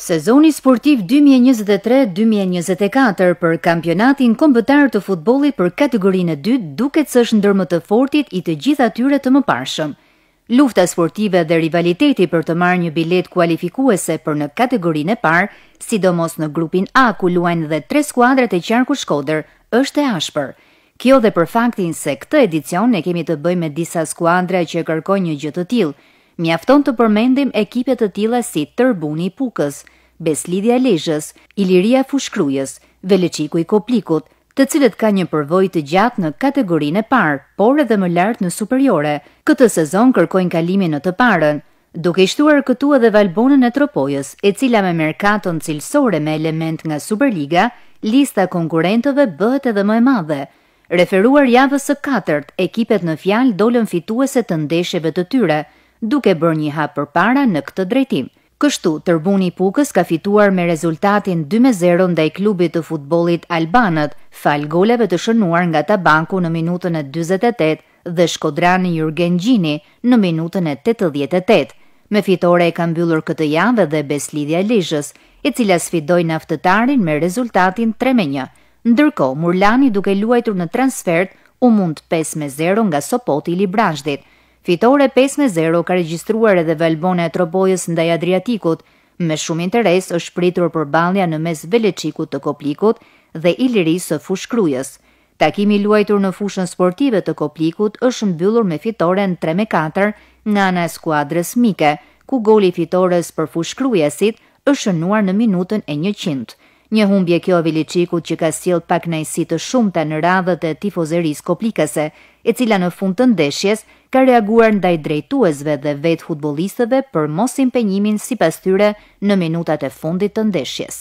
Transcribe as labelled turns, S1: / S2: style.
S1: Sezoni sportiv 2023-2024 për kampionatin kombëtar të futbolit për kategorinë e dytë duket së është ndër më të fortit i të gjitha tyre të më parshëm. Lufta sportive dhe rivaliteti për të marrë një bilet kualifikuese për në kategorinë e parë, sidomos në grupin A ku luajnë dhe tre skuadrat e qarku shkoder, është e ashpër. Kjo dhe për faktin se këtë edicion ne kemi të bëjmë me disa skuadra që e kërkojnë një gjë të tillë, mjafton të përmendim ekipet të tila si Tërbuni i Pukës, Beslidhja Lejshës, Iliria Fushkrujës, Veleqiku i Koplikut, të cilët ka një përvoj të gjatë në kategorinë e parë, por edhe më lartë në superiore. Këtë sezon kërkojnë kalimin në të parën, duke shtuar këtu edhe valbonën e tropojës, e cila me merkaton cilësore me element nga Superliga, lista konkurentëve bëhet edhe më e madhe. Referuar javës së katërt, ekipet në fjalë dolën fituese të ndeshjeve të tyre – duke bërë një hap përpara në këtë drejtim. Kështu, Tërbuni i Pukës ka fituar me rezultatin 2-0 ndaj klubit të futbollit Albanët, fal goleve të shënuar nga Tabanku në minutën e 48 dhe Shkodrani Jurgen Gjini në minutën e 88. Me fitore e ka mbyllur këtë javë dhe Beslidhja e Lezhës, e cila sfidoi naftëtarin me rezultatin 3-1. Ndërkohë, Murlani duke luajtur në transfert u mund 5-0 nga Sopoti i Librazhdit. Fitore 5-0 ka regjistruar edhe Valbona e Trobojës ndaj Adriatikut. Me shumë interes është pritur për përballja në mes Veleçikut të Koplikut dhe Ilirisë së Fushkrujës. Takimi luajtur në fushën sportive të Koplikut është mbyllur me fitoren 3-4 nga ana e skuadrës mike, ku goli i fitores për Fushkrujesit është shënuar në minutën e 100. Një humbje kjo Viliçikut që ka sjell pak nejsi të shumta në radhët e tifozërisë koplikase, e cila në fund të ndeshjes ka reaguar ndaj drejtuesve dhe vetë futbolistëve për mos impenjimin sipas tyre në minutat e fundit të ndeshjes.